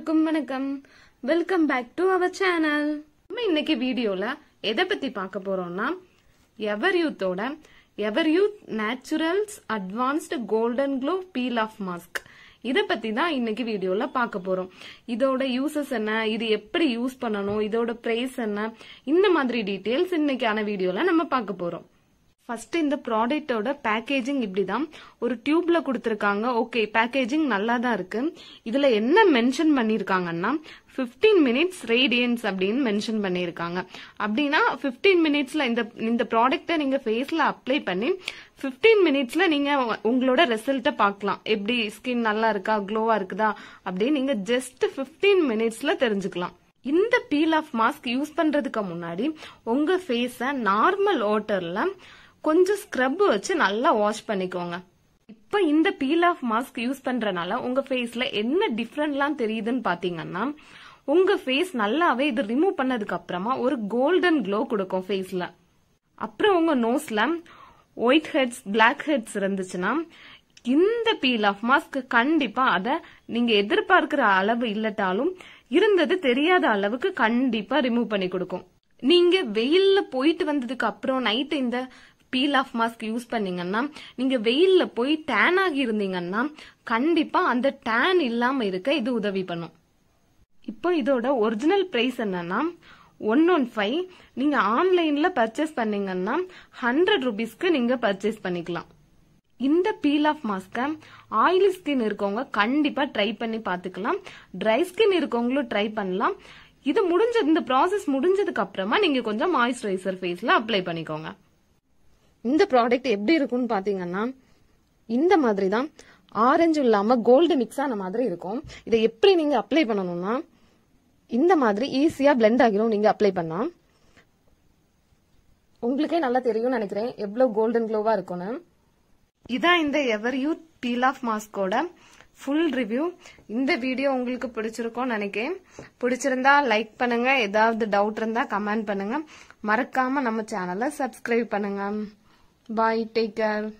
எல்லாருக்கும் வணக்கம் welcome back to our channel நம்ம இன்னைக்கு வீடியோல எதை பத்தி பார்க்க போறோம்னா எவர் யூத்தோட Everyuth Naturals advanced golden glow peel off mask இதை பத்தி தான் இன்னைக்கு வீடியோல பாக்க போறோம் இதோட யூசஸ் என்ன இது எப்படி யூஸ் பண்ணணும் இதோட பிரைஸ் என்ன இந்த மாதிரி டீட்டெயில்ஸ் இன்னைக்கான வீடியோல நம்ம பார்க்க போறோம் ஃபஸ்ட்டு இந்த ப்ராடக்டோட பேக்கேஜிங் இப்படி தான் ஒரு டியூப்ல கொடுத்துருக்காங்க ஓகே பேக்கேஜிங் நல்லா தான் இருக்கு இதுல என்ன மென்ஷன் பண்ணியிருக்காங்கன்னா ஃபிஃப்டீன் மினிட்ஸ் ரேடியன்ஸ் அப்படின்னு மென்ஷன் பண்ணியிருக்காங்க அப்படின்னா ஃபிஃப்டீன் மினிட்ஸ்ல இந்த இந்த ப்ராடக்ட்டை நீங்க ஃபேஸ்ல அப்ளை பண்ணி ஃபிஃப்டீன் மினிட்ஸ்ல நீங்க உங்களோட ரிசல்ட்டை பார்க்கலாம் எப்படி ஸ்கின் நல்லா இருக்கா க்ளோவா இருக்குதா அப்படின்னு நீங்க ஜஸ்ட் ஃபிஃப்டீன் மினிட்ஸ்ல தெரிஞ்சுக்கலாம் இந்த பீல் ஆஃப் மாஸ்க் யூஸ் பண்றதுக்கு முன்னாடி உங்க ஃபேஸ நார்மல் வாட்டர்ல கொஞ்சம் ஸ்க்ரப் வச்சு நல்லா வாஷ் பண்ணிக்கோங்க இப்போ இந்த பீல் ஆஃப் மாஸ்க் யூஸ் பண்றதுனால உங்க ஃபேஸ்ல என்ன டிஃப்ரெண்ட்லாம் தெரியுதுன்னு பாத்தீங்கன்னா உங்க ஃபேஸ் நல்லாவே இது ரிமூவ் பண்ணதுக்கு அப்புறமா ஒரு கோல்டன் க்ளோ கொடுக்கும் ஃபேஸ்ல அப்புறம் உங்க நோஸ்ல ஒயிட் ஹெட்ஸ் பிளாக் ஹெட்ஸ் இருந்துச்சுன்னா இந்த பீல் ஆஃப் மாஸ்க் கண்டிப்பா அத நீங்க எதிர்பார்க்கிற அளவு இல்லட்டாலும் இருந்தது தெரியாத அளவுக்கு கண்டிப்பா ரிமூவ் பண்ணி கொடுக்கும் நீங்க வெயில்ல போயிட்டு வந்ததுக்கு அப்புறம் நைட் இந்த பீல் ஆஃப் மாஸ்க் யூஸ் பண்ணீங்கன்னா நீங்க வெயில்ல போய் டேன் ஆகி இருந்தீங்கன்னா கண்டிப்பா அந்த டேன் இல்லாம இருக்க இது உதவி பண்ணும் இப்போ இதோட ஒரிஜினல் பிரைஸ் என்னன்னா ஒன் ஒன் ஃபைவ் நீங்க ஆன்லைன்ல பர்ச்சேஸ் பண்ணீங்கன்னா ஹண்ட்ரட் ருபீஸ்க்கு நீங்க பர்ச்சேஸ் பண்ணிக்கலாம் இந்த peel off mask oily skin இருக்கவங்க கண்டிப்பா ட்ரை பண்ணி பாத்துக்கலாம் ட்ரை ஸ்கின் இருக்கவங்களும் ட்ரை பண்ணலாம் இது முடிஞ்சது இந்த ப்ராசஸ் முடிஞ்சதுக்கு அப்புறமா நீங்க கொஞ்சம் மாய்ஸ்சரைசர் ஃபேஸ்ல அப்ளை பண்ணிக்கோங்க இந்த ப்ராடக்ட் எப்படி இருக்கும்னு பாத்தீங்கன்னா இந்த மாதிரி தான் ஆரஞ்சு இல்லாம கோல்டு மிக்ஸ் ஆன மாதிரி இருக்கும் இதை எப்படி நீங்க அப்ளை பண்ணணும்னா இந்த மாதிரி ஈஸியா பிளெண்ட் ஆகிரும் நீங்க அப்ளை பண்ணா உங்களுக்கே நல்லா தெரியும்னு நினைக்கிறேன் எவ்வளவு கோல்டன் க்ளோவா இருக்கும் இதான் இந்த எவர் யூ பீல் ஆஃப் மாஸ்கோட ஃபுல் ரிவ்யூ இந்த வீடியோ உங்களுக்கு பிடிச்சிருக்கோம் நினைக்கிறேன் பிடிச்சிருந்தா லைக் பண்ணுங்க ஏதாவது டவுட் இருந்தா கமெண்ட் பண்ணுங்க மறக்காம நம்ம சேனலை சப்ஸ்கிரைப் பண்ணுங்க Bye. Take care.